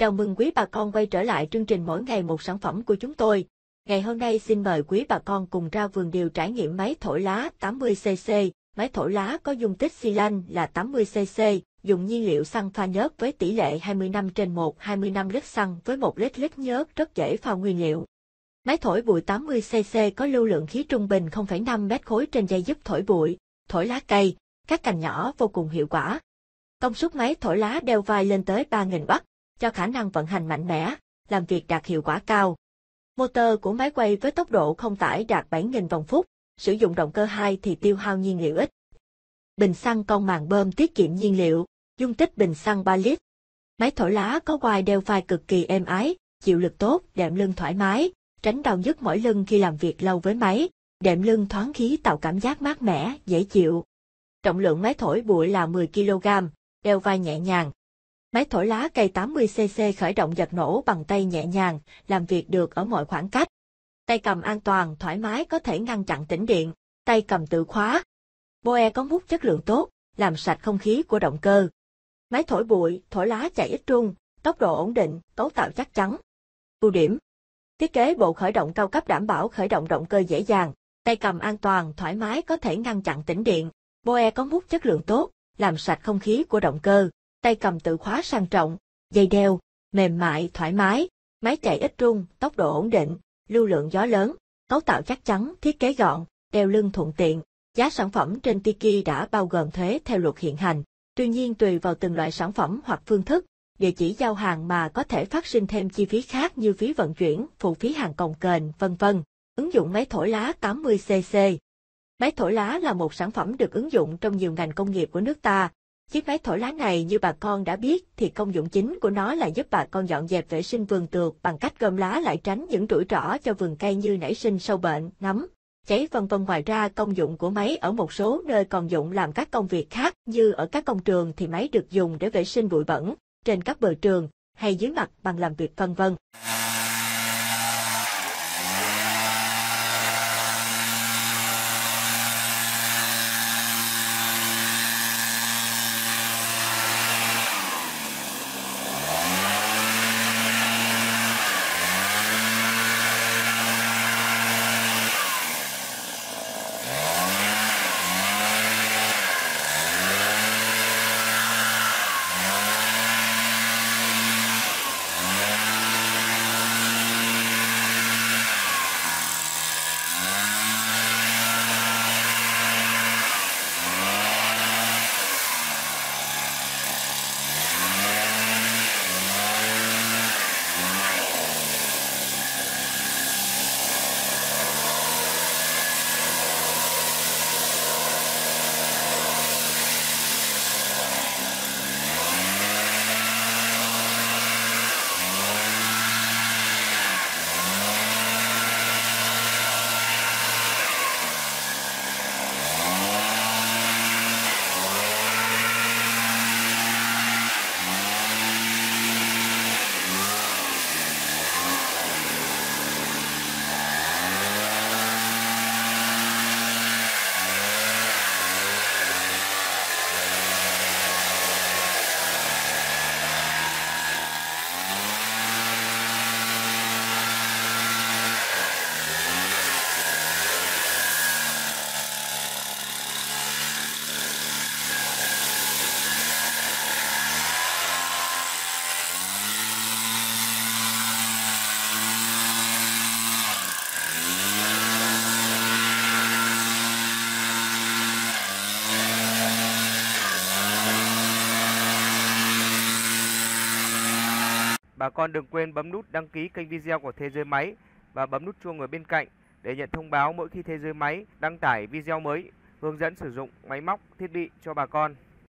Chào mừng quý bà con quay trở lại chương trình mỗi ngày một sản phẩm của chúng tôi. Ngày hôm nay xin mời quý bà con cùng ra vườn điều trải nghiệm máy thổi lá 80cc. Máy thổi lá có dung tích xi lanh là 80cc, dùng nhiên liệu xăng pha nhớt với tỷ lệ năm trên 1 năm lít xăng với 1 lít lít nhớt rất dễ pha nguyên liệu. Máy thổi bụi 80cc có lưu lượng khí trung bình 0,5 mét khối trên giây giúp thổi bụi, thổi lá cây, các cành nhỏ vô cùng hiệu quả. Công suất máy thổi lá đeo vai lên tới 3.000 W cho khả năng vận hành mạnh mẽ, làm việc đạt hiệu quả cao. Motor của máy quay với tốc độ không tải đạt 7.000 vòng phút, sử dụng động cơ 2 thì tiêu hao nhiên liệu ít. Bình xăng con màng bơm tiết kiệm nhiên liệu, dung tích bình xăng 3 lít. Máy thổi lá có quai đeo vai cực kỳ êm ái, chịu lực tốt, đệm lưng thoải mái, tránh đau nhức mỏi lưng khi làm việc lâu với máy, đệm lưng thoáng khí tạo cảm giác mát mẻ, dễ chịu. Trọng lượng máy thổi bụi là 10 kg, đeo vai nhẹ nhàng, Máy thổi lá cây 80cc khởi động giật nổ bằng tay nhẹ nhàng, làm việc được ở mọi khoảng cách. Tay cầm an toàn, thoải mái có thể ngăn chặn tĩnh điện. Tay cầm tự khóa. Boe có mút chất lượng tốt, làm sạch không khí của động cơ. Máy thổi bụi, thổi lá chạy ít rung, tốc độ ổn định, cấu tạo chắc chắn. Ưu điểm Thiết kế bộ khởi động cao cấp đảm bảo khởi động động cơ dễ dàng, tay cầm an toàn, thoải mái có thể ngăn chặn tĩnh điện. Boe có mút chất lượng tốt, làm sạch không khí của động cơ tay cầm tự khóa sang trọng, dây đeo, mềm mại, thoải mái, máy chạy ít rung, tốc độ ổn định, lưu lượng gió lớn, cấu tạo chắc chắn, thiết kế gọn, đeo lưng thuận tiện. Giá sản phẩm trên Tiki đã bao gồm thuế theo luật hiện hành, tuy nhiên tùy vào từng loại sản phẩm hoặc phương thức, địa chỉ giao hàng mà có thể phát sinh thêm chi phí khác như phí vận chuyển, phụ phí hàng cồng kềnh, vân vân. Ứng dụng máy thổi lá 80cc Máy thổi lá là một sản phẩm được ứng dụng trong nhiều ngành công nghiệp của nước ta, Chiếc máy thổi lá này như bà con đã biết thì công dụng chính của nó là giúp bà con dọn dẹp vệ sinh vườn tược bằng cách gom lá lại tránh những rủi ro cho vườn cây như nảy sinh sâu bệnh, nấm, cháy vân vân ngoài ra công dụng của máy ở một số nơi còn dụng làm các công việc khác như ở các công trường thì máy được dùng để vệ sinh bụi bẩn trên các bờ trường hay dưới mặt bằng làm việc vân vân. Bà con đừng quên bấm nút đăng ký kênh video của Thế giới máy và bấm nút chuông ở bên cạnh để nhận thông báo mỗi khi Thế giới máy đăng tải video mới hướng dẫn sử dụng máy móc, thiết bị cho bà con.